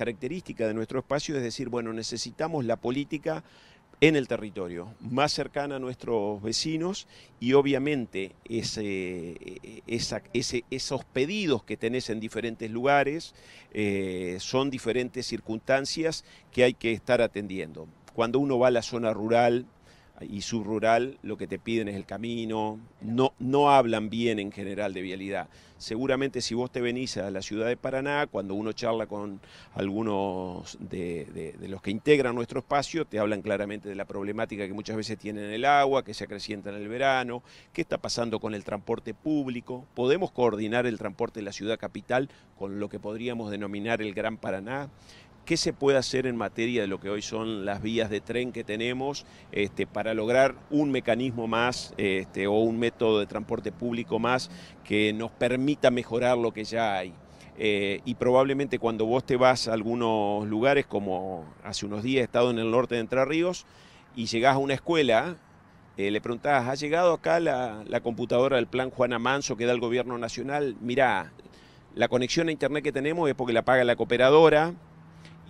característica de nuestro espacio es decir, bueno, necesitamos la política en el territorio, más cercana a nuestros vecinos y obviamente ese, esos pedidos que tenés en diferentes lugares eh, son diferentes circunstancias que hay que estar atendiendo. Cuando uno va a la zona rural, y subrural lo que te piden es el camino, no, no hablan bien en general de vialidad. Seguramente si vos te venís a la ciudad de Paraná, cuando uno charla con algunos de, de, los que integran nuestro espacio, te hablan claramente de la problemática que muchas veces tienen el agua, que se acrecienta en el verano, qué está pasando con el transporte público, podemos coordinar el transporte de la ciudad capital con lo que podríamos denominar el Gran Paraná qué se puede hacer en materia de lo que hoy son las vías de tren que tenemos este, para lograr un mecanismo más este, o un método de transporte público más que nos permita mejorar lo que ya hay. Eh, y probablemente cuando vos te vas a algunos lugares, como hace unos días he estado en el norte de Entre Ríos, y llegás a una escuela, eh, le preguntás, ¿ha llegado acá la, la computadora del plan Juana Manso que da el gobierno nacional? Mirá, la conexión a internet que tenemos es porque la paga la cooperadora,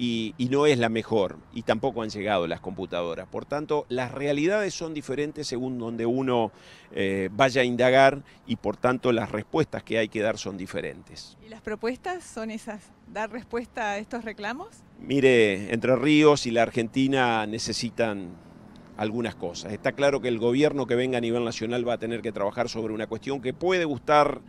y, no es la mejor y tampoco han llegado las computadoras. Por tanto, las realidades son diferentes según donde uno eh, vaya a indagar y por tanto las respuestas que hay que dar son diferentes. ¿Y las propuestas son esas? ¿Dar respuesta a estos reclamos? Mire, Entre Ríos y la Argentina necesitan algunas cosas. Está claro que el gobierno que venga a nivel nacional va a tener que trabajar sobre una cuestión que puede gustar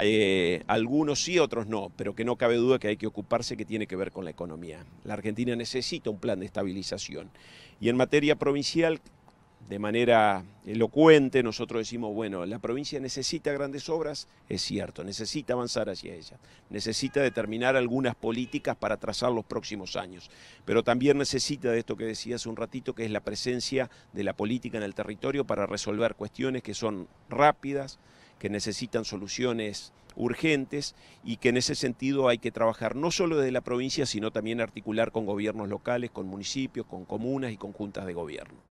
eh, algunos sí, otros no, pero que no cabe duda que hay que ocuparse que tiene que ver con la economía. La Argentina necesita un plan de estabilización. Y en materia provincial, de manera elocuente, nosotros decimos, bueno, la provincia necesita grandes obras, es cierto, necesita avanzar hacia ella, necesita determinar algunas políticas para trazar los próximos años, pero también necesita de esto que decía hace un ratito, que es la presencia de la política en el territorio para resolver cuestiones que son rápidas, que necesitan soluciones urgentes y que en ese sentido hay que trabajar no solo desde la provincia, sino también articular con gobiernos locales, con municipios, con comunas y con juntas de gobierno.